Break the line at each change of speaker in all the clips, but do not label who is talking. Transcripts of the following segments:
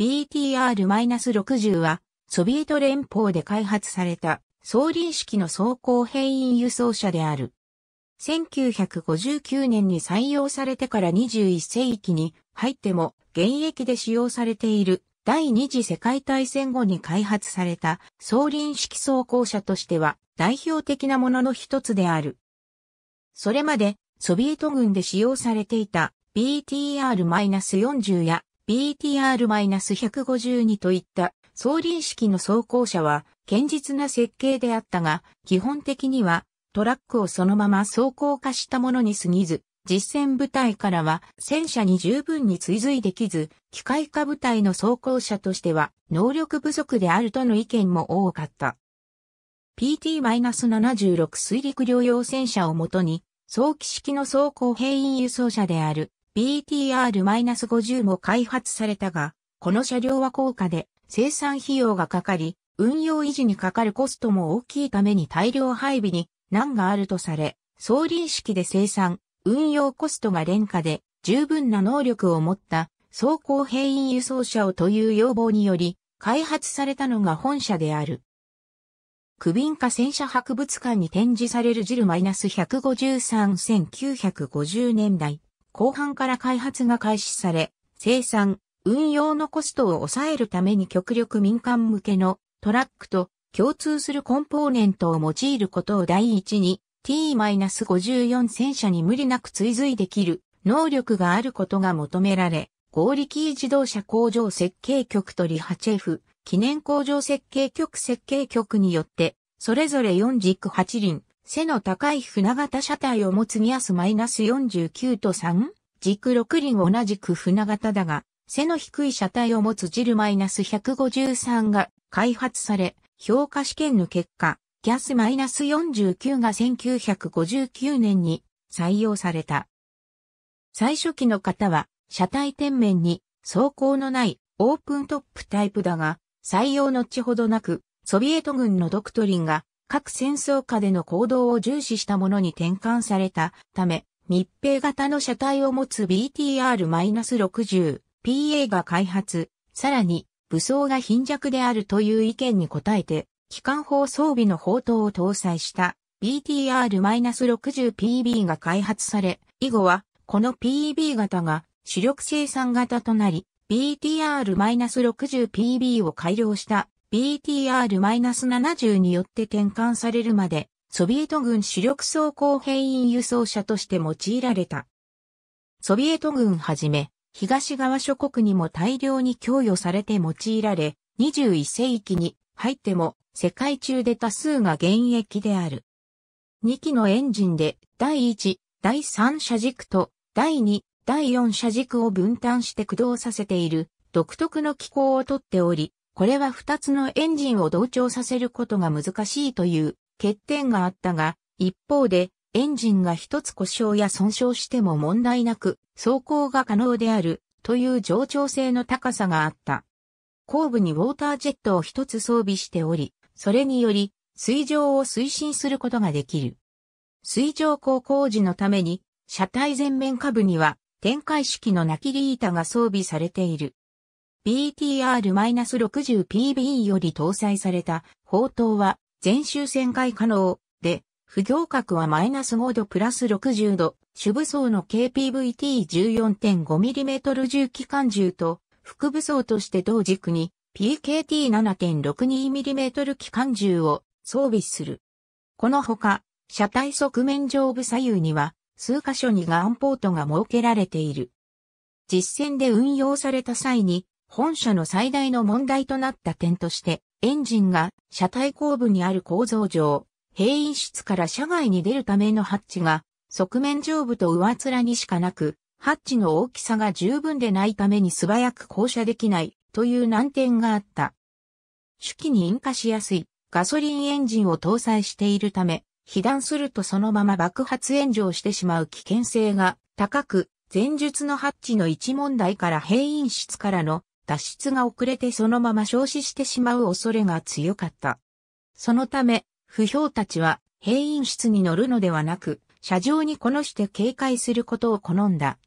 BTR-60 は、ソビエト連邦で開発された、送輪式の走行兵員輸送車である。1959年に採用されてから21世紀に入っても現役で使用されている第二次世界大戦後に開発された送輪式走行車としては代表的なものの一つである。それまでソビエト軍で使用されていた BTR-40 や BTR-152 といった送輪式の走行車は堅実な設計であったが、基本的にはトラックをそのまま走行化したものに過ぎず、実戦部隊からは戦車に十分に追随できず、機械化部隊の走行車としては能力不足であるとの意見も多かった。PT-76 水陸両用戦車をもとに、早期式の走行兵員輸送車である BTR-50 も開発されたが、この車両は高価で生産費用がかかり、運用維持にかかるコストも大きいために大量配備に難があるとされ、総輪式で生産、運用コストが廉価で十分な能力を持った走行兵員輸送車をという要望により開発されたのが本社である。クビンカ戦車博物館に展示されるジル -153 1950年代。後半から開発が開始され、生産、運用のコストを抑えるために極力民間向けのトラックと共通するコンポーネントを用いることを第一に T-54 戦車に無理なく追随できる能力があることが求められ、合力自動車工場設計局とリハチェフ記念工場設計局設計局によって、それぞれ4軸8輪、背の高い船型車体を持つギアスマイナス -49 と3軸6輪同じく船型だが、背の低い車体を持つジルマイナス -153 が開発され、評価試験の結果、ギャス -49 が1959年に採用された。最初期の方は、車体天面に走行のないオープントップタイプだが、採用のちほどなく、ソビエト軍のドクトリンが各戦争下での行動を重視したものに転換されたため、密閉型の車体を持つ BTR-60 PA が開発、さらに武装が貧弱であるという意見に応えて、機関砲装備の砲塔を搭載した BTR-60PB が開発され、以後はこの PB 型が主力生産型となり、BTR-60PB を改良した BTR-70 によって転換されるまで、ソビエト軍主力装甲兵員輸送車として用いられた。ソビエト軍はじめ、東側諸国にも大量に供与されて用いられ、21世紀に入っても世界中で多数が現役である。2機のエンジンで第1、第3車軸と第2、第4車軸を分担して駆動させている独特の機構をとっており、これは二つのエンジンを同調させることが難しいという欠点があったが、一方で、エンジンが一つ故障や損傷しても問題なく、走行が可能である、という上調性の高さがあった。後部にウォータージェットを一つ装備しており、それにより、水上を推進することができる。水上航行時のために、車体前面下部には、展開式のナキリ板が装備されている。BTR-60PB より搭載された砲塔は全周旋回可能で、不行角はマイナス5度プラス60度、主武装の KPVT14.5mm 重機関銃と、副武装として同軸に PKT7.62mm 機関銃を装備する。このほか、車体側面上部左右には、数箇所にガンポートが設けられている。実戦で運用された際に、本社の最大の問題となった点として、エンジンが車体後部にある構造上、閉因室から車外に出るためのハッチが、側面上部と上面にしかなく、ハッチの大きさが十分でないために素早く降車できないという難点があった。手記に引火しやすいガソリンエンジンを搭載しているため、被弾するとそのまま爆発炎上してしまう危険性が高く、前述のハッチの一問題から閉因室からの脱出が遅れてそのまま消死してしまう恐れが強かった。そのため、不評たちは兵員室に乗るのではなく、車上にこのして警戒することを好んだ。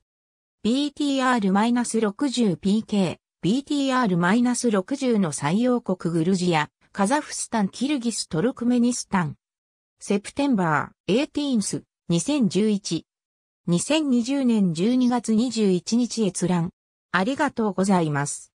BTR-60PK、BTR-60 の採用国グルジア、カザフスタン、キルギス、トルクメニスタン。セプテンバー、18th、2011。2020年12月21日閲覧。ありがとうございます。